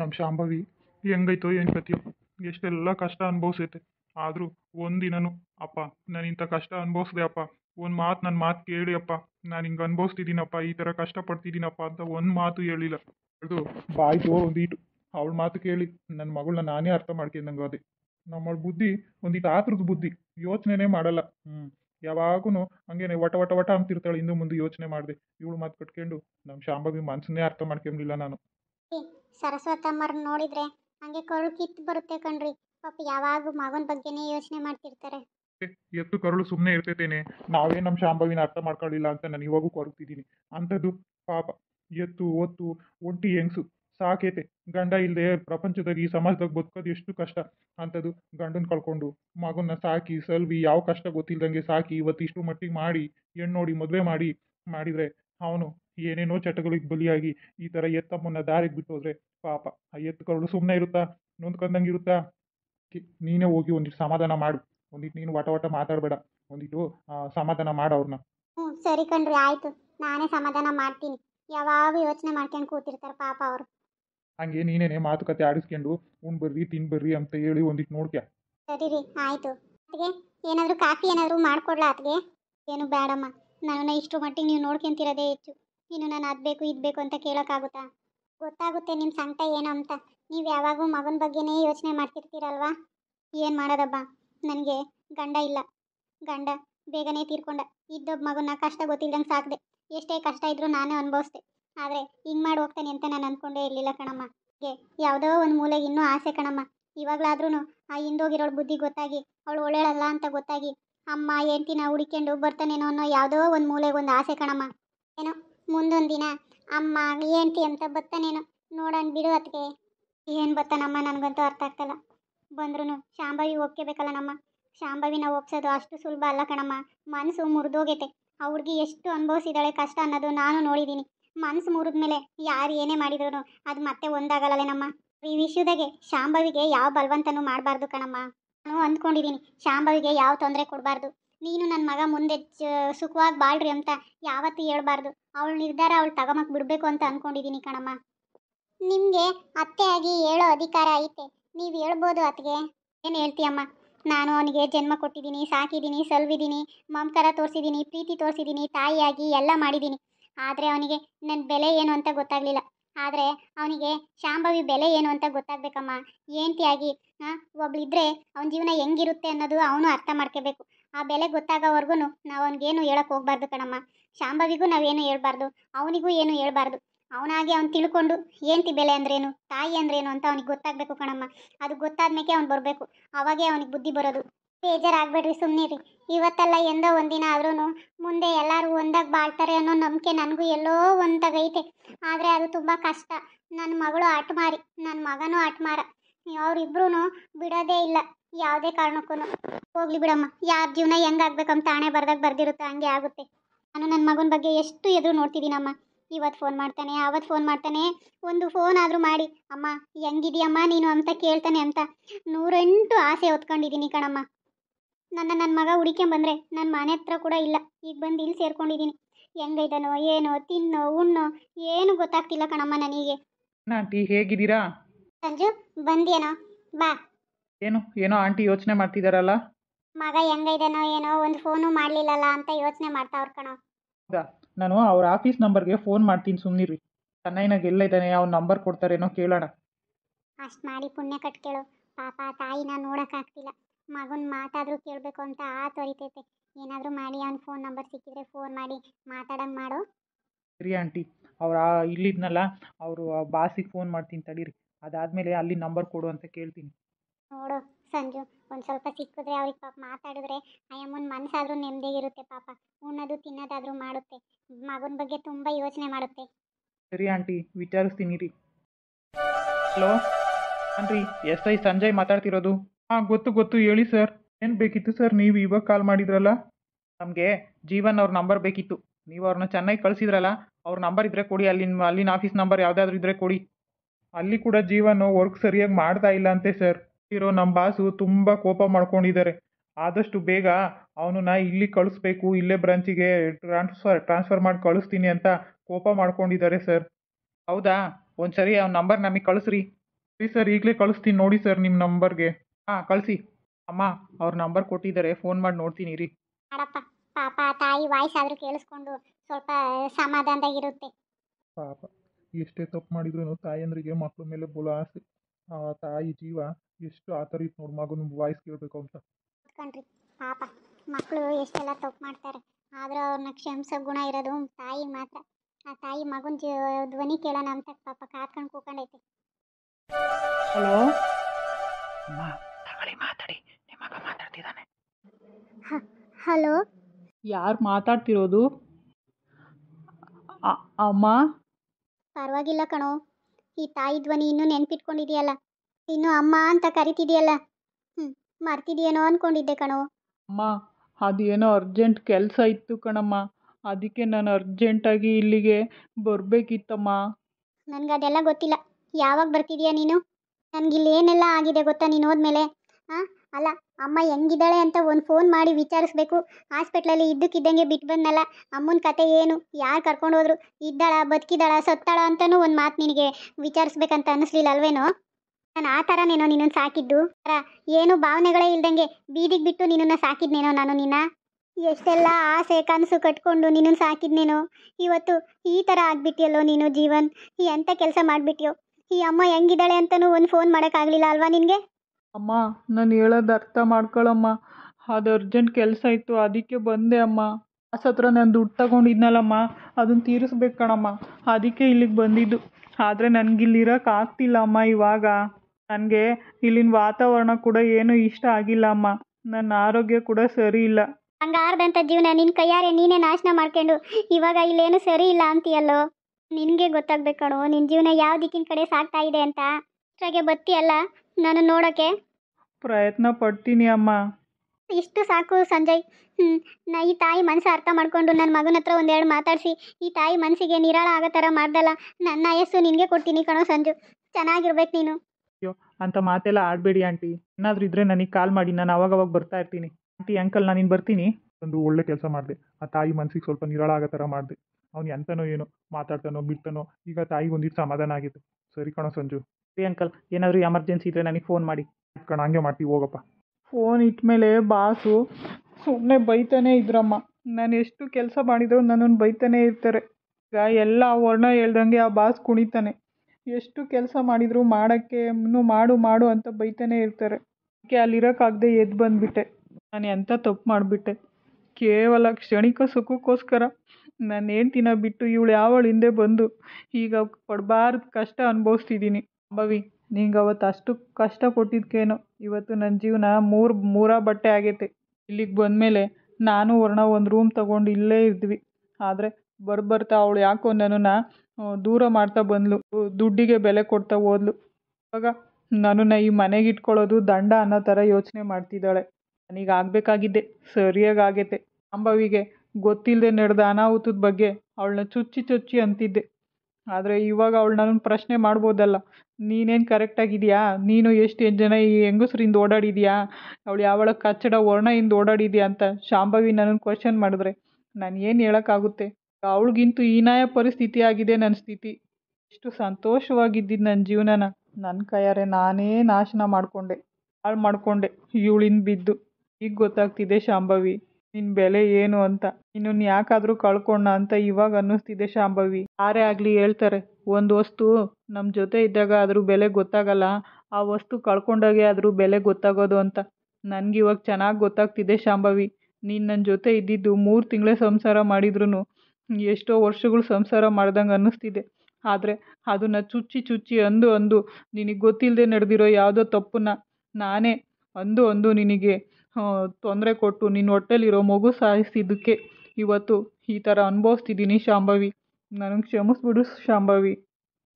ನಮ್ಮ ಶಾಂಭವಿ ಹೆಂಗೈತೋ ಏನು ಕತಿಯೋ ಎಷ್ಟೆಲ್ಲ ಕಷ್ಟ ಅನುಭವಿಸೈತೆ ಆದರೂ ಒಂದಿನನು ಅಪ್ಪ ನಾನು ಇಂಥ ಕಷ್ಟ ಅನುಭವಿಸ್ದೆ ಅಪ್ಪ ಒಂದು ಮಾತು ನನ್ನ ಮಾತು ಕೇಳಿ ಅಪ್ಪ ನಾನು ಹಿಂಗೆ ಅನುಭವಿಸ್ತಿದ್ದೀನಪ್ಪ ಈ ಥರ ಕಷ್ಟಪಡ್ತಿದ್ದೀನಪ್ಪ ಅಂತ ಒಂದು ಮಾತು ಹೇಳಿಲ್ಲ ಅದು ಬಾಯಿ ಒಂದು ಇಟ್ಟು ಅವಳ ಮಾತು ಕೇಳಿ ನನ್ನ ಮಗಳನ್ನ ನಾನೇ ಅರ್ಥ ಮಾಡ್ಕೊಂಡಂಗೆ ಅದೇ ನಮ್ಮಳ ಬುದ್ಧಿ ಒಂದಿಟ್ಟು ಆತರದ ಬುದ್ಧಿ ಯೋಚನೆನೇ ಮಾಡಲ್ಲ ಹ್ಞೂ ಯಾವಾಗೂ ಹಂಗೇನೆ ವಟ ವಟ ವಟ ಅಂತಿರ್ತಾಳೆ ಇನ್ನು ಮುಂದೆ ಯೋಚನೆ ಮಾಡಿದೆ ಇವಳು ಮಾತು ಕಟ್ಕೊಂಡು ನಮ್ಮ ಶಾಂಭವಿ ಮನ್ಸನ್ನೇ ಅರ್ಥ ಮಾಡ್ಕೊಂಡಿಲ್ಲ ನಾನು ಸರಸ್ವತಮ್ಮರ್ ನೋಡಿದ್ರೆ ಹಂಗೆ ಕರುಳು ಕಿತ್ತು ಬರುತ್ತೆ ಕಣ್ರಿ ಪಾಪ ಯಾವಾಗ ಮಗನ ಬಗ್ಗೆನೇ ಯೋಚನೆ ಮಾಡ್ತಿರ್ತಾರೆ ಎತ್ತು ಕರುಳು ಸುಮ್ಮನೆ ಇರ್ತೇನೆ ನಾವೇ ನಮ್ಮ ಶಾಂಭವಿನ ಅರ್ಥ ಮಾಡ್ಕೊಳ್ಳಿಲ್ಲ ಅಂತ ನಾನು ಇವಾಗೂ ಕೊರಗ್ತಿದ್ದೀನಿ ಅಂಥದ್ದು ಪಾಪ ಎತ್ತು ಒತ್ತು ಒಂಟಿ ಹೆಂಗ್ಸು ಸಾಕೈತೆ ಗಂಡ ಇಲ್ಲದೆ ಪ್ರಪಂಚದಾಗ ಈ ಸಮಾಜದಾಗ ಬದುಕೋದು ಎಷ್ಟು ಕಷ್ಟ ಅಂಥದ್ದು ಗಂಡನ ಕಳ್ಕೊಂಡು ಮಗನ್ನ ಸಾಕಿ ಸಲ್ವಿ ಯಾವ ಕಷ್ಟ ಗೊತ್ತಿಲ್ದಂಗೆ ಸಾಕಿ ಇವತ್ತಿಷ್ಟು ಇಷ್ಟು ಮಟ್ಟಿಗೆ ಮಾಡಿ ಹೆಣ್ಣು ನೋಡಿ ಮದುವೆ ಮಾಡಿ ಮಾಡಿದರೆ ಅವನು ಏನೇನೋ ಚಟಗಳಿಗೆ ಬಲಿಯಾಗಿ ಈ ಥರ ಎತ್ತಮ್ಮನ ದಾರಿಗೆ ಬಿಟ್ಟೋದ್ರೆ ಪಾಪ ಆ ಎತ್ತುಗಳು ಸುಮ್ಮನೆ ಇರುತ್ತಾ ನೊಂದ್ಕೊಂಡಂಗೆ ಇರುತ್ತಾ ನೀನೇ ಹೋಗಿ ಒಂದಿಷ್ಟು ಸಮಾಧಾನ ಮಾಡು ಒಂದಿಟ್ಟು ನೀನು ವಟ ವಟ ಮಾತಾಡಬೇಡ ಒಂದಿಟ್ಟು ಸಮಾಧಾನ ಮಾಡು ಅವ್ರನ್ನ ಸರಿ ಕಣ್ರಿ ಆಯ್ತು ನಾನೇ ಸಮಾಧಾನ ಮಾಡ್ತೀನಿ ಯಾವಾಗ ಯೋಚನೆ ಮಾಡ್ಕೊಂಡು ಕೂತಿರ್ತಾರೆ ಪಾಪ ಅವರು ಹಂಗೆ ನೀನೇನೆ ಮಾತುಕತೆ ಆಡಿಸ್ಕೊಂಡು ಉಣ್ ಬರ್ರಿ ತಿನ್ ಅಂತ ಹೇಳಿ ಒಂದಿಟ್ಟು ನೋಡ್ಕ್ಯ ಸರಿ ರೀ ಆಯ್ತು ಅದಕ್ಕೆ ಏನಾದರೂ ಕಾಫಿ ಏನಾದರೂ ಮಾಡ್ಕೊಡ್ಲಾ ಅತ್ಗೆ ಏನು ಬೇಡಮ್ಮ ನನ್ನ ಇಷ್ಟು ಮಟ್ಟಿಗೆ ನೀವು ನೋಡ್ಕೊಂತಿರೋದೇ ಹೆಚ್ಚು ಇನ್ನು ನಾನು ಅದು ಬೇಕು ಅಂತ ಕೇಳೋಕ್ಕಾಗುತ್ತಾ ಗೊತ್ತಾಗುತ್ತೆ ನಿಮ್ಮ ಸಂಕಟ ಏನು ಅಂತ ನೀವು ಯಾವಾಗೂ ಮಗನ ಬಗ್ಗೆನೇ ಯೋಚನೆ ಮಾಡ್ತಿರ್ತೀರಲ್ವಾ ಏನು ಮಾಡೋದಪ್ಪ ನನಗೆ ಗಂಡ ಇಲ್ಲ ಗಂಡ ಬೇಗನೆ ತೀರ್ಕೊಂಡ ಇದ್ದೊಬ್ಬ ಮಗನ ಕಷ್ಟ ಗೊತ್ತಿಲ್ಲದಂಗೆ ಸಾಕಿದೆ ಎಷ್ಟೇ ಕಷ್ಟ ಇದ್ರೂ ನಾನೇ ಅನುಭವಿಸ್ದೆ ಆದರೆ ಹಿಂಗೆ ಮಾಡಿ ಹೋಗ್ತಾನೆ ಅಂತ ನಾನು ಅಂದ್ಕೊಂಡೇ ಇರಲಿಲ್ಲ ಕಣಮ್ಮ ಏ ಯಾವುದೋ ಒಂದು ಮೂಲೆಗೆ ಇನ್ನೂ ಆಸೆ ಕಣಮ್ಮ ಇವಾಗಲಾದ್ರೂ ಆ ಹಿಂದೋಗಿರೋಳು ಬುದ್ಧಿ ಗೊತ್ತಾಗಿ ಅವಳು ಒಳ್ಳೇಳಲ್ಲ ಅಂತ ಗೊತ್ತಾಗಿ ಅಮ್ಮ ಹೆಂಡ್ತಿನ ಹುಡ್ಕೊಂಡು ಬರ್ತಾನೇನೋ ಅನ್ನೋ ಯಾವುದೋ ಒಂದು ಮೂಲೆಗೆ ಒಂದು ಆಸೆ ಕಣಮ್ಮ ಏನೋ ಮುಂದೊಂದು ದಿನ ಅಮ್ಮ ಹೇಳ್ತಿ ಅಂತ ಬತ್ತಾನೇನು ನೋಡೋಣ ಬಿಡು ಅದಕ್ಕೆ ಏನು ಬತ್ತಾನಮ್ಮ ನನಗಂತೂ ಅರ್ಥ ಆಗ್ತಲ್ಲ ಬಂದ್ರೂ ಶಾಂಭವಿ ಒಪ್ಕೋಬೇಕಲ್ಲ ನಮ್ಮ ಶಾಂಭವಿನ ಒಪ್ಸೋದು ಅಷ್ಟು ಸುಲಭ ಅಲ್ಲ ಕಣಮ್ಮ ಮನಸ್ಸು ಮುರಿದೋಗೈತೆ ಅವ್ರಿಗೆ ಎಷ್ಟು ಅನುಭವಿಸಿದಾಳೆ ಕಷ್ಟ ಅನ್ನೋದು ನಾನು ನೋಡಿದೀನಿ ಮನ್ಸು ಮುರಿದ್ಮೇಲೆ ಯಾರು ಏನೇ ಮಾಡಿದ್ರು ಅದು ಮತ್ತೆ ಒಂದಾಗಲ್ಲ ನಮ್ಮ ಈ ವಿಷಯದಾಗೆ ಶಾಂಭವಿಗೆ ಯಾವ ಬಲವಂತನೂ ಮಾಡಬಾರ್ದು ಕಣಮ್ಮ ನಾನು ಅಂದ್ಕೊಂಡಿದ್ದೀನಿ ಶಾಂಭವಿಗೆ ಯಾವ ತೊಂದರೆ ಕೊಡಬಾರ್ದು ನೀನು ನನ್ನ ಮಗ ಮುಂದೆ ಸುಖವಾಗಿ ಬಾಳ್ರಿ ಅಂತ ಯಾವತ್ತೂ ಹೇಳ್ಬಾರ್ದು ಅವಳ ನಿರ್ಧಾರ ಅವಳು ತಗೊಂಬಕ್ ಬಿಡಬೇಕು ಅಂತ ಅಂದ್ಕೊಂಡಿದ್ದೀನಿ ಕಣಮ್ಮ ನಿಮಗೆ ಅತ್ತೆ ಆಗಿ ಹೇಳೋ ಅಧಿಕಾರ ಐತೆ ನೀವು ಹೇಳ್ಬೋದು ಅತ್ತಿಗೆ ಏನು ಹೇಳ್ತೀಯಮ್ಮ ನಾನು ಅವನಿಗೆ ಜನ್ಮ ಕೊಟ್ಟಿದ್ದೀನಿ ಸಾಕಿದ್ದೀನಿ ಸಲ್ವಿದ್ದೀನಿ ಮಮಕಾರ ತೋರಿಸಿದ್ದೀನಿ ಪ್ರೀತಿ ತೋರಿಸಿದ್ದೀನಿ ತಾಯಿಯಾಗಿ ಎಲ್ಲ ಮಾಡಿದ್ದೀನಿ ಆದರೆ ಅವನಿಗೆ ನನ್ನ ಬೆಲೆ ಏನು ಅಂತ ಗೊತ್ತಾಗಲಿಲ್ಲ ಆದರೆ ಅವನಿಗೆ ಶಾಂಭವಿ ಬೆಲೆ ಏನು ಅಂತ ಗೊತ್ತಾಗಬೇಕಮ್ಮ ಏಂಟಿಯಾಗಿ ಹಾಂ ಒಬ್ಳಿದ್ರೆ ಅವನ ಜೀವನ ಹೆಂಗಿರುತ್ತೆ ಅನ್ನೋದು ಅವನು ಅರ್ಥ ಮಾಡ್ಕೋಬೇಕು ಆ ಬೆಲೆ ಗೊತ್ತಾಗೋವರೆಗೂ ನಾವು ಅವ್ನಿಗೇನು ಹೇಳಕ್ಕೆ ಹೋಗ್ಬಾರ್ದು ಕಣಮ್ಮ ಶಾಂಭವಿಗೂ ನಾವೇನು ಹೇಳ್ಬಾರ್ದು ಅವನಿಗೂ ಏನು ಹೇಳ್ಬಾರ್ದು ಅವನಾಗೆ ಅವ್ನು ತಿಳ್ಕೊಂಡು ಏಂತಿ ಬೆಲೆ ಅಂದ್ರೇನು ತಾಯಿ ಅಂದ್ರೇನು ಅಂತ ಅವ್ನಿಗೆ ಗೊತ್ತಾಗಬೇಕು ಕಣಮ್ಮ ಅದು ಗೊತ್ತಾದ್ಮೇಲೆ ಅವ್ನು ಬರಬೇಕು ಅವಾಗೇ ಅವ್ನಿಗೆ ಬುದ್ಧಿ ಬರೋದು ಬೇಜಾರಾಗಬೇಡ್ರಿ ಸುಮ್ಮನಿರಿ ಇವತ್ತಲ್ಲ ಎಂದೋ ಒಂದಿನ ಆದ್ರೂ ಮುಂದೆ ಎಲ್ಲರೂ ಒಂದಾಗಿ ಬಾಳ್ತಾರೆ ಅನ್ನೋ ನಂಬಿಕೆ ನನಗೂ ಎಲ್ಲೋ ಒಂದಾಗೈತೆ ಆದರೆ ಅದು ತುಂಬ ಕಷ್ಟ ನನ್ನ ಮಗಳು ಆಟ ನನ್ನ ಮಗನೂ ಆಟ ಅವ್ರಿಬ್ರು ಬಿಡೋದೇ ಇಲ್ಲ ಯಾವುದೇ ಕಾರಣಕ್ಕೂ ಹೋಗ್ಲಿ ಬಿಡಮ್ಮ ಯಾರ ಜೀವನ ಹೆಂಗಾಗ್ಬೇಕಂತ ಹಣೆ ಬರ್ದಾಗ ಬರ್ದಿರುತ್ತೆ ಹಂಗೆ ಆಗುತ್ತೆ ನಾನು ನನ್ನ ಮಗನ ಬಗ್ಗೆ ಎಷ್ಟು ಎದುರು ನೋಡ್ತಿದ್ದೀನಮ್ಮ ಇವತ್ತು ಫೋನ್ ಮಾಡ್ತಾನೆ ಆವತ್ತು ಫೋನ್ ಮಾಡ್ತಾನೆ ಒಂದು ಫೋನ್ ಆದರೂ ಮಾಡಿ ಅಮ್ಮ ಹೆಂಗಿದೆಯಮ್ಮ ನೀನು ಅಂತ ಕೇಳ್ತಾನೆ ಅಂತ ನೂರೆಂಟು ಆಸೆ ಹೊತ್ಕೊಂಡಿದೀನಿ ಕಣಮ್ಮ ನನ್ನ ನನ್ನ ಮಗ ಬಂದ್ರೆ ನನ್ನ ಮನೆ ಹತ್ರ ಕೂಡ ಇಲ್ಲ ಈಗ ಬಂದು ಇಲ್ಲಿ ಸೇರ್ಕೊಂಡಿದ್ದೀನಿ ಹೆಂಗೈದನೋ ಏನೋ ತಿನ್ನೋ ಉಣ್ಣೋ ಏನು ಗೊತ್ತಾಗ್ತಿಲ್ಲ ಕಣಮ್ಮ ನನಗೆ ಹೇಗಿದ್ದೀರಾ ಸಂಜು ಬಂದೇನೋ ಬಾ ಏನು ಏನೋ ಆಂಟಿ ಯೋಚನೆ ಮಾಡ್ತಿದಾರಲ್ಲ ಮಗ ಹೆಂಗ ಹೆಂಗೈದೇನೋ ಏನೋ ಒಂದು ಫೋನು ಮಾಡ್ಲಿಲ್ಲಲ್ಲ ಅಂತ ಯೋಚನೆ ಮಾಡ್ತಾ ಕಣೋ ನಾನು ಅವ್ರ ಆಫೀಸ್ ನಂಬರ್ಗೆ ಫೋನ್ ಮಾಡ್ತೀನಿ ಸುಮ್ಮನಿರಿ ಚೆನ್ನೈನಾಗ ಇದ್ದಾನೆ ಅವ್ನ ನಂಬರ್ ಕೊಡ್ತಾರೇನೋ ಕೇಳೋಣ ಅಷ್ಟು ಮಾಡಿ ಪುಣ್ಯ ಕಟ್ಕೇಳು ಪಾಪ ತಾಯಿನ ನೋಡೋಕ್ಕಾಗ್ತಿಲ್ಲ ಮಗನ ಮಾತಾದರೂ ಕೇಳಬೇಕು ಅಂತ ಆ ತೊರಿತೈತೆ ಏನಾದರೂ ಮಾಡಿ ಅವ್ನ ಫೋನ್ ನಂಬರ್ ಸಿಕ್ಕಿದ್ರೆ ಫೋನ್ ಮಾಡಿ ಮಾತಾಡಂಗ್ ಮಾಡು ಸರಿ ಆಂಟಿ ಅವ್ರ ಇಲ್ಲಿದ್ನಲ್ಲ ಅವರು ಬಾಸಿಗೆ ಫೋನ್ ಮಾಡ್ತೀನಿ ತಡೀರಿ ಅದಾದ್ಮೇಲೆ ಅಲ್ಲಿ ನಂಬರ್ ಕೊಡು ಅಂತ ಕೇಳ್ತೀನಿ ನೋಡು ಸಂಜು ಒಂದು ಸ್ವಲ್ಪ ಸಿಕ್ಕಿದ್ರೆ ಅವ್ರಿಗೆ ಪಾಪ ಮಾತಾಡಿದ್ರೆ ಅಯ್ಯಮ್ಮನ ಮನಸ್ಸಾದರೂ ನೆಮ್ಮದಿಗಿರುತ್ತೆ ಪಾಪ ಉಣ್ಣೋದು ತಿನ್ನೋದಾದರೂ ಮಾಡುತ್ತೆ ಮಗನ ಬಗ್ಗೆ ತುಂಬ ಯೋಚನೆ ಮಾಡುತ್ತೆ ಸರಿ ಆಂಟಿ ವಿಚಾರಿಸ್ತೀನಿ ರೀ hello aunty S I Sanjay ಮಾತಾಡ್ತಿರೋದು ಹಾಂ ಗೊತ್ತು ಗೊತ್ತು ಹೇಳಿ ಸರ್ ಏನು ಬೇಕಿತ್ತು ಸರ್ ನೀವು ಇವಾಗ ಕಾಲ್ ಮಾಡಿದ್ರಲ್ಲ ನಮಗೆ ಜೀವನ್ ಅವ್ರ ನಂಬರ್ ಬೇಕಿತ್ತು ನೀವು ಅವ್ರನ್ನ ಚೆನ್ನಾಗಿ ಕಳಿಸಿದ್ರಲ್ಲ ಅವ್ರ ನಂಬರ್ ಇದ್ದರೆ ಕೊಡಿ ಅಲ್ಲಿನ ಅಲ್ಲಿನ ಆಫೀಸ್ ನಂಬರ್ ಯಾವುದಾದ್ರು ಇದ್ದರೆ ಕೊಡಿ ಅಲ್ಲಿ ಕೂಡ ಜೀವನ ವರ್ಕ್ ಸರಿಯಾಗಿ ಮಾಡ್ತಾ ಇಲ್ಲ ಅಂತೆ ಸರ್ ಇರೋ ನಮ್ಮ ಬಾಸು ತುಂಬ ಕೋಪ ಮಾಡ್ಕೊಂಡಿದ್ದಾರೆ ಆದಷ್ಟು ಬೇಗ ಅವನು ನಾ ಇಲ್ಲಿ ಕಳಿಸ್ಬೇಕು ಇಲ್ಲೇ ಬ್ರಾಂಚಿಗೆ ಟ್ರಾನ್ಸ್ಫರ್ ಟ್ರಾನ್ಸ್ಫರ್ ಮಾಡಿ ಕಳಿಸ್ತೀನಿ ಅಂತ ಕೋಪ ಮಾಡ್ಕೊಂಡಿದ್ದಾರೆ ಸರ್ ಹೌದಾ ಒಂದು ಸರಿ ಅವ್ನ ನಂಬರ್ ನಮಗೆ ಕಳಿಸ್ರಿ ಸರಿ ಸರ್ ಈಗಲೇ ಕಳಿಸ್ತೀನಿ ನೋಡಿ ಸರ್ ನಿಮ್ಮ ನಂಬರ್ಗೆ ಹಾಂ ಕಳಿಸಿ ಅಮ್ಮ ಅವ್ರ ನಂಬರ್ ಕೊಟ್ಟಿದ್ದಾರೆ ಫೋನ್ ಮಾಡಿ ನೋಡ್ತೀನಿ ರೀ ಪಾಪ ತಾಯಿ ವಾಯ್ಸ್ ಆದರೂ ಕೇಳಿಸ್ಕೊಂಡು ಸ್ವಲ್ಪ ಸಮಾಧಾನದಾಗಿರುತ್ತೆ ಪಾಪ ಎಷ್ಟೇ ತಪ್ಪು ಮಾಡಿದ್ರು ತಾಯಂದ್ರಿಗೆ ಮಕ್ಳ ಮೇಲೆ ಬುಲ ಆಸೆ ಆ ತಾಯಿ ಜೀವ ಎಷ್ಟು ಇತ್ತು ನೋಡಿ ಮಗನ ವಾಯ್ಸ್ ಕೇಳಬೇಕು ಅಂತ ಕಣ್ರಿ ಪಾಪ ಮಕ್ಕಳು ಎಷ್ಟೆಲ್ಲ ತಪ್ಪು ಮಾಡ್ತಾರೆ ಆದರೂ ಅವ್ರನ್ನ ಕ್ಷಮಿಸೋ ಗುಣ ಇರೋದು ತಾಯಿ ಮಾತ್ರ ಆ ತಾಯಿ ಮಗನ ಧ್ವನಿ ಕೇಳೋಣ ಅಂತ ಪಾಪ ಕಾತ್ಕೊಂಡು ಕೂಕೊಂಡೈತೆ ಹಲೋ ತಗೊಳ್ಳಿ ಮಾತಾಡಿ ನಿಮ್ಮ ಮಗ ಮಾತಾಡ್ತಿದ್ದಾನೆ ಹಲೋ ಯಾರು ಮಾತಾಡ್ತಿರೋದು ಅಮ್ಮ ಪರವಾಗಿಲ್ಲ ಕಣೋ ಈ ತಾಯಿ ಧ್ವನಿ ಇನ್ನೂ ನೆನ್ಪಿಟ್ಕೊಂಡಿದೆಯಲ್ಲ ಇನ್ನು ಅಮ್ಮ ಅಂತ ಕರಿತಿದೆಯಲ್ಲ ಹ್ಞೂ ಮರ್ತಿದೆಯೇನೋ ಅನ್ಕೊಂಡಿದ್ದೆ ಕಣೋ ಅಮ್ಮ ಅದೇನೋ ಅರ್ಜೆಂಟ್ ಕೆಲಸ ಇತ್ತು ಕಣಮ್ಮ ಅದಕ್ಕೆ ನಾನು ಅರ್ಜೆಂಟಾಗಿ ಇಲ್ಲಿಗೆ ಬರಬೇಕಿತ್ತಮ್ಮ ನನಗೆ ಅದೆಲ್ಲ ಗೊತ್ತಿಲ್ಲ ಯಾವಾಗ ಬರ್ತಿದೀಯ ನೀನು ನನಗಿಲ್ಲಿ ಏನೆಲ್ಲ ಆಗಿದೆ ಗೊತ್ತಾ ನೀನು ಹೋದ್ಮೇಲೆ ಹಾಂ ಅಲ್ಲ ಅಮ್ಮ ಹೆಂಗಿದ್ದಾಳೆ ಅಂತ ಒಂದು ಫೋನ್ ಮಾಡಿ ವಿಚಾರಿಸ್ಬೇಕು ಹಾಸ್ಪಿಟ್ಲಲ್ಲಿ ಇದ್ದಕ್ಕಿದ್ದಂಗೆ ಬಿಟ್ಟು ಬಂದನಲ್ಲ ಅಮ್ಮನ ಕತೆ ಏನು ಯಾರು ಕರ್ಕೊಂಡು ಹೋದ್ರು ಇದ್ದಾಳ ಬದುಕಿದ್ದಾಳ ಸತ್ತಾಳ ಅಂತಲೂ ಒಂದು ಮಾತು ನಿನಗೆ ವಿಚಾರಿಸ್ಬೇಕಂತ ಅನ್ನಿಸ್ಲಿಲ್ಲ ಅಲ್ವೇನೋ ನಾನು ಆ ಥರನೇನೋ ನಿನ್ನನ್ನು ಸಾಕಿದ್ದು ಏನು ಭಾವನೆಗಳೇ ಇಲ್ದಂಗೆ ಬೀದಿಗೆ ಬಿಟ್ಟು ನಿನ್ನನ್ನು ಸಾಕಿದ್ನೇನೋ ನಾನು ನಿನ್ನ ಎಷ್ಟೆಲ್ಲ ಆಸೆ ಕನಸು ಕಟ್ಕೊಂಡು ನಿನ್ನನ್ನು ಸಾಕಿದ್ನೇನೋ ಇವತ್ತು ಈ ಥರ ಆಗ್ಬಿಟ್ಟಿಯಲ್ಲೋ ನೀನು ಜೀವನ್ ಈ ಎಂಥ ಕೆಲಸ ಮಾಡಿಬಿಟ್ಟಿಯೋ ಈ ಅಮ್ಮ ಹೆಂಗಿದ್ದಾಳೆ ಅಂತಲೂ ಒಂದು ಫೋನ್ ಮಾಡೋಕ್ಕಾಗಲಿಲ್ಲ ಅಲ್ವಾ ನಿನಗೆ ಅಮ್ಮ ನಾನು ಹೇಳೋದು ಅರ್ಥ ಮಾಡ್ಕೊಳಮ್ಮ ಅದು ಅರ್ಜೆಂಟ್ ಕೆಲಸ ಇತ್ತು ಅದಕ್ಕೆ ಬಂದೆ ಅಮ್ಮ ಕಾಸು ಹತ್ರ ನಾನು ದುಡ್ಡು ತಗೊಂಡಿದ್ನಲ್ಲಮ್ಮ ಅದನ್ನು ತೀರಿಸ್ಬೇಕು ಕಣಮ್ಮ ಅದಕ್ಕೆ ಇಲ್ಲಿಗೆ ಬಂದಿದ್ದು ಆದರೆ ಇಲ್ಲಿ ಆಗ್ತಿಲ್ಲ ಅಮ್ಮ ಇವಾಗ ನನಗೆ ಇಲ್ಲಿನ ವಾತಾವರಣ ಕೂಡ ಏನು ಇಷ್ಟ ಆಗಿಲ್ಲ ಅಮ್ಮ ನನ್ನ ಆರೋಗ್ಯ ಕೂಡ ಸರಿ ಇಲ್ಲ ಹಂಗಾರ್ದಂಥ ಜೀವನ ನಿನ್ನ ಕೈಯಾರೆ ನೀನೇ ನಾಶನ ಮಾಡ್ಕೊಂಡು ಇವಾಗ ಇಲ್ಲೇನು ಸರಿ ಇಲ್ಲ ಅಂತೀಯಲ್ಲೋ ನಿನಗೆ ಗೊತ್ತಾಗ್ಬೇಕು ನಿನ್ನ ಜೀವನ ಯಾವ ದಿಕ್ಕಿನ ಕಡೆ ಸಾಗ್ತಾ ಇದೆ ಅಂತ ಅಷ್ಟಾಗೆ ಬತ್ತೀಯಲ್ಲ ನಾನು ನೋಡೋಕ್ಕೆ ಪ್ರಯತ್ನ ಪಡ್ತೀನಿ ಅಮ್ಮ ಇಷ್ಟು ಸಾಕು ಸಂಜಯ್ ಹ್ಞೂ ನಾ ಈ ತಾಯಿ ಮನಸ್ಸು ಅರ್ಥ ಮಾಡ್ಕೊಂಡು ನನ್ನ ಮಗನ ಹತ್ರ ಒಂದೆರಡು ಮಾತಾಡಿಸಿ ಈ ತಾಯಿ ಮನಸ್ಸಿಗೆ ನಿರಾಳ ಆಗೋ ಥರ ಮಾಡ್ದಲ್ಲ ನನ್ನ ಆಯಸ್ಸು ನಿನಗೆ ಕೊಡ್ತೀನಿ ಕಣೋ ಸಂಜು ಚೆನ್ನಾಗಿರ್ಬೇಕು ನೀನು ಅಯ್ಯೋ ಅಂತ ಮಾತೆಲ್ಲ ಆಡಬೇಡಿ ಆಂಟಿ ಏನಾದರೂ ಇದ್ರೆ ನನಗೆ ಕಾಲ್ ಮಾಡಿ ನಾನು ಅವಾಗ ಅವಾಗ ಬರ್ತಾ ಇರ್ತೀನಿ ಆಂಟಿ ಅಂಕಲ್ ನಾನು ಇನ್ನು ಬರ್ತೀನಿ ಒಂದು ಒಳ್ಳೆ ಕೆಲಸ ಮಾಡಿದೆ ಆ ತಾಯಿ ಮನಸ್ಸಿಗೆ ಸ್ವಲ್ಪ ನಿರಾಳ ಆಗೋ ಥರ ಮಾಡಿದೆ ಅವ್ನು ಎಂತನೋ ಏನೋ ಮಾತಾಡ್ತಾನೋ ಬಿಡ್ತಾನೋ ಈಗ ತಾಯಿ ಒಂದಿಟ್ಟು ಸಮಾಧಾನ ಆಗಿತ್ತು ಸರಿ ಕಣೋ ಸಂಜು ಏ ಅಂಕಲ್ ಏನಾದರೂ ಎಮರ್ಜೆನ್ಸಿ ಇದ್ರೆ ನನಗೆ ಫೋನ್ ಮಾಡಿ ಕಣ ಹಂಗೆ ಮಾಡ್ತೀವಿ ಹೋಗಪ್ಪ ಫೋನ್ ಇಟ್ಮೇಲೆ ಬಾಸು ಸುಮ್ಮನೆ ಬೈತಾನೆ ಇದ್ರಮ್ಮ ನಾನು ಎಷ್ಟು ಕೆಲಸ ಮಾಡಿದ್ರು ನನ್ನನ್ನು ಬೈತಾನೆ ಇರ್ತಾರೆ ಈಗ ಎಲ್ಲ ವರ್ಣ ಹೇಳ್ದಂಗೆ ಆ ಬಾಸ್ ಕುಣಿತಾನೆ ಎಷ್ಟು ಕೆಲಸ ಮಾಡಿದ್ರು ಮಾಡೋಕ್ಕೆ ಮಾಡು ಮಾಡು ಅಂತ ಬೈತಾನೆ ಇರ್ತಾರೆ ಅದಕ್ಕೆ ಅಲ್ಲಿರೋಕ್ಕಾಗದೆ ಎದ್ದು ಬಂದುಬಿಟ್ಟೆ ನಾನು ಎಂಥ ತಪ್ಪು ಮಾಡಿಬಿಟ್ಟೆ ಕೇವಲ ಕ್ಷಣಿಕ ಸುಖಕ್ಕೋಸ್ಕರ ನನ್ನ ಹೆಂಡ್ತಿನ ಬಿಟ್ಟು ಇವಳು ಯಾವಳು ಹಿಂದೆ ಬಂದು ಈಗ ಕೊಡಬಾರ್ದು ಕಷ್ಟ ಅನುಭವಿಸ್ತಿದ್ದೀನಿ ಅಂಬವಿ ನಿಂಗೆ ಅವತ್ತು ಅಷ್ಟು ಕಷ್ಟ ಕೊಟ್ಟಿದ್ದಕ್ಕೇನೋ ಇವತ್ತು ನನ್ನ ಜೀವನ ಮೂರು ಮೂರ ಬಟ್ಟೆ ಆಗೈತೆ ಇಲ್ಲಿಗೆ ಬಂದಮೇಲೆ ನಾನು ವರ್ಣ ಒಂದು ರೂಮ್ ತಗೊಂಡು ಇಲ್ಲೇ ಇದ್ವಿ ಆದರೆ ಬರ್ತಾ ಅವಳು ಯಾಕೋ ನನ್ನನ್ನು ದೂರ ಮಾಡ್ತಾ ಬಂದಳು ದುಡ್ಡಿಗೆ ಬೆಲೆ ಕೊಡ್ತಾ ಹೋದ್ಲು ಇವಾಗ ನನ್ನ ಈ ಮನೆಗೆ ಇಟ್ಕೊಳ್ಳೋದು ದಂಡ ಅನ್ನೋ ಥರ ಯೋಚನೆ ಮಾಡ್ತಿದ್ದಾಳೆ ನನಗೆ ಆಗಬೇಕಾಗಿದ್ದೆ ಸರಿಯಾಗಿ ಆಗೈತೆ ಅಂಬವಿಗೆ ಗೊತ್ತಿಲ್ಲದೆ ನಡೆದ ಅನಾಹುತದ ಬಗ್ಗೆ ಅವಳನ್ನ ಚುಚ್ಚಿ ಚುಚ್ಚಿ ಅಂತಿದ್ದೆ ಆದರೆ ಇವಾಗ ಅವಳು ನನ್ನ ಪ್ರಶ್ನೆ ಮಾಡ್ಬೋದಲ್ಲ ನೀನೇನು ಕರೆಕ್ಟಾಗಿದೆಯಾ ನೀನು ಎಷ್ಟು ಜನ ಈ ಹೆಂಗಸ್ರಿಂದ ಓಡಾಡಿದ್ದೀಯಾ ಅವಳು ಯಾವಳ ಕಚ್ಚಡ ವರ್ಣದಿಂದ ಓಡಾಡಿದ್ದೀಯಾ ಅಂತ ಶಾಂಭವಿ ನನ್ನನ್ನು ಕ್ವಶನ್ ಮಾಡಿದ್ರೆ ನಾನು ಏನು ಹೇಳೋಕ್ಕಾಗುತ್ತೆ ಅವಳಿಗಿಂತೂ ಹೀನಾಯ ಪರಿಸ್ಥಿತಿ ಆಗಿದೆ ನನ್ನ ಸ್ಥಿತಿ ಎಷ್ಟು ಸಂತೋಷವಾಗಿದ್ದಿದ್ದು ನನ್ನ ಜೀವನನ ನನ್ನ ಕೈಯಾರೆ ನಾನೇ ನಾಶನ ಮಾಡಿಕೊಂಡೆ ಹಾಳು ಮಾಡಿಕೊಂಡೆ ಇವಳಿಂದ ಬಿದ್ದು ಈಗ ಗೊತ್ತಾಗ್ತಿದೆ ಶಾಂಭವಿ ನಿನ್ನ ಬೆಲೆ ಏನು ಅಂತ ನಿನ್ನನ್ನು ಯಾಕಾದರೂ ಕಳ್ಕೊಂಡ ಅಂತ ಇವಾಗ ಅನ್ನಿಸ್ತಿದೆ ಶಾಂಭವಿ ಯಾರೇ ಆಗಲಿ ಹೇಳ್ತಾರೆ ಒಂದು ವಸ್ತು ನಮ್ಮ ಜೊತೆ ಇದ್ದಾಗ ಅದ್ರ ಬೆಲೆ ಗೊತ್ತಾಗಲ್ಲ ಆ ವಸ್ತು ಕಳ್ಕೊಂಡಾಗೆ ಅದ್ರ ಬೆಲೆ ಗೊತ್ತಾಗೋದು ಅಂತ ಇವಾಗ ಚೆನ್ನಾಗಿ ಗೊತ್ತಾಗ್ತಿದೆ ಶಾಂಭವಿ ನೀನು ನನ್ನ ಜೊತೆ ಇದ್ದಿದ್ದು ಮೂರು ತಿಂಗಳೇ ಸಂಸಾರ ಮಾಡಿದ್ರು ಎಷ್ಟೋ ವರ್ಷಗಳು ಸಂಸಾರ ಮಾಡ್ದಂಗೆ ಅನ್ನಿಸ್ತಿದೆ ಆದರೆ ಅದನ್ನು ಚುಚ್ಚಿ ಚುಚ್ಚಿ ಅಂದು ಅಂದು ನಿನಗೆ ಗೊತ್ತಿಲ್ಲದೆ ನಡೆದಿರೋ ಯಾವುದೋ ತಪ್ಪನ್ನ ನಾನೇ ಅಂದು ಅಂದು ನಿನಗೆ ತೊಂದರೆ ಕೊಟ್ಟು ನಿನ್ನ ಹೊಟ್ಟೆಲಿರೋ ಮಗು ಸಾಯಿಸಿದ್ದಕ್ಕೆ ಇವತ್ತು ಈ ಥರ ಅನುಭವಿಸ್ತಿದ್ದೀನಿ ಶಾಂಭವಿ ನನಗೆ ಕ್ಷಮಿಸ್ಬಿಡು ಶಾಂಭವಿ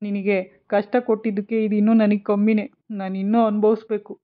ನಿನಗೆ ಕಷ್ಟ ಕೊಟ್ಟಿದ್ದಕ್ಕೆ ಇದು ನನಗೆ ಕಮ್ಮಿನೇ ನಾನು ಇನ್ನೂ ಅನುಭವಿಸ್ಬೇಕು